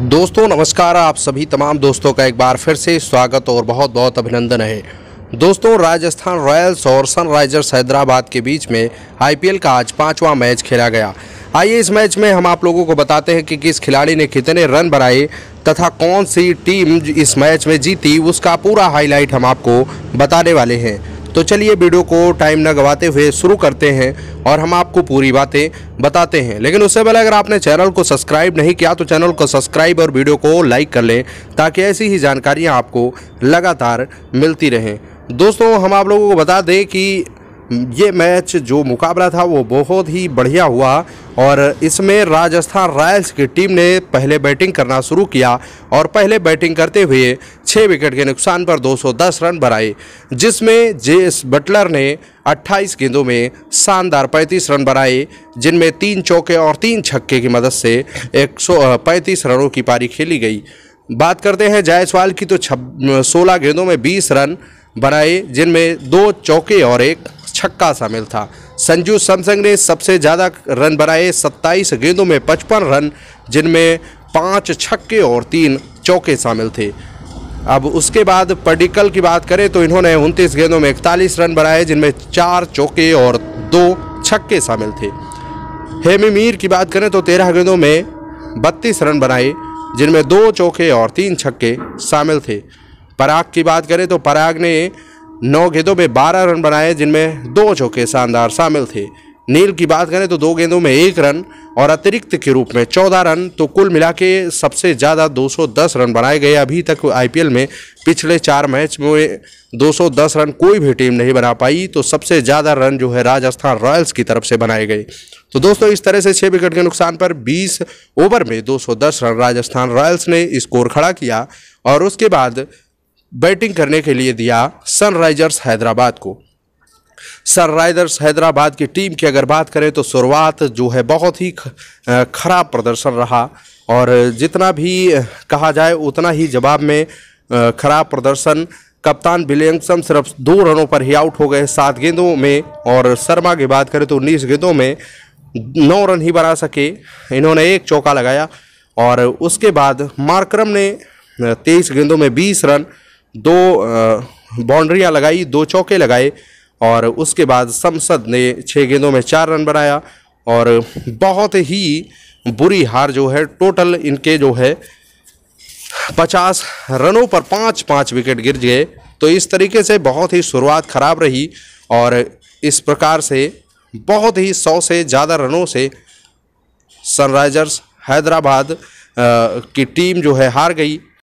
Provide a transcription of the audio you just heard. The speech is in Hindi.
दोस्तों नमस्कार आप सभी तमाम दोस्तों का एक बार फिर से स्वागत और बहुत बहुत अभिनंदन है दोस्तों राजस्थान रॉयल्स और सनराइजर्स हैदराबाद के बीच में आईपीएल का आज पांचवा मैच खेला गया आइए इस मैच में हम आप लोगों को बताते हैं कि किस खिलाड़ी ने कितने रन बनाए तथा कौन सी टीम इस मैच में जीती उसका पूरा हाईलाइट हम आपको बताने वाले हैं तो चलिए वीडियो को टाइम न गवाते हुए शुरू करते हैं और हम आपको पूरी बातें बताते हैं लेकिन उससे पहले अगर आपने चैनल को सब्सक्राइब नहीं किया तो चैनल को सब्सक्राइब और वीडियो को लाइक कर लें ताकि ऐसी ही जानकारियाँ आपको लगातार मिलती रहें दोस्तों हम आप लोगों को बता दें कि ये मैच जो मुकाबला था वो बहुत ही बढ़िया हुआ और इसमें राजस्थान रॉयल्स की टीम ने पहले बैटिंग करना शुरू किया और पहले बैटिंग करते हुए छः विकेट के नुकसान पर 210 रन बनाए जिसमें जेस बटलर ने 28 गेंदों में शानदार 35 रन बनाए जिनमें तीन चौके और तीन छक्के की मदद से एक रनों की पारी खेली गई बात करते हैं जायसवाल की तो छ गेंदों में बीस रन बनाए जिनमें दो चौके और एक छक्का शामिल था संजू सैमसंग ने सबसे ज़्यादा रन बनाए 27 गेंदों में 55 रन जिनमें पाँच छक्के और तीन चौके शामिल थे अब उसके बाद पर्डिकल की बात करें तो इन्होंने उनतीस गेंदों में इकतालीस रन बनाए जिनमें चार चौके और दो छक्के शामिल थे हेमी मीर की बात करें तो तेरह गेंदों में बत्तीस रन बनाए जिनमें दो चौके और तीन छक्के शामिल थे पराग की बात करें तो पराग ने नौ गेंदों में बारह रन बनाए जिनमें दो चौके शानदार शामिल थे नील की बात करें तो दो गेंदों में एक रन और अतिरिक्त के रूप में चौदह रन तो कुल मिला के सबसे ज़्यादा 210 रन बनाए गए अभी तक आईपीएल में पिछले चार मैच में 210 रन कोई भी टीम नहीं बना पाई तो सबसे ज़्यादा रन जो है राजस्थान रॉयल्स की तरफ से बनाए गए तो दोस्तों इस तरह से छः विकेट के नुकसान पर बीस ओवर में दो रन राजस्थान रॉयल्स ने स्कोर खड़ा किया और उसके बाद बैटिंग करने के लिए दिया सनराइजर्स हैदराबाद को सनराइजर्स हैदराबाद की टीम की अगर बात करें तो शुरुआत जो है बहुत ही खराब प्रदर्शन रहा और जितना भी कहा जाए उतना ही जवाब में खराब प्रदर्शन कप्तान विलियमसन सिर्फ दो रनों पर ही आउट हो गए सात गेंदों में और शर्मा की बात करें तो उन्नीस गेंदों में नौ रन ही बना सके इन्होंने एक चौका लगाया और उसके बाद मार्क्रम ने तेईस गेंदों में बीस रन दो बाउंड्रियाँ लगाई दो चौके लगाए और उसके बाद समसद ने छः गेंदों में चार रन बनाया और बहुत ही बुरी हार जो है टोटल इनके जो है पचास रनों पर पाँच पाँच विकेट गिर गए तो इस तरीके से बहुत ही शुरुआत खराब रही और इस प्रकार से बहुत ही सौ से ज़्यादा रनों से सनराइजर्स हैदराबाद की टीम जो है हार गई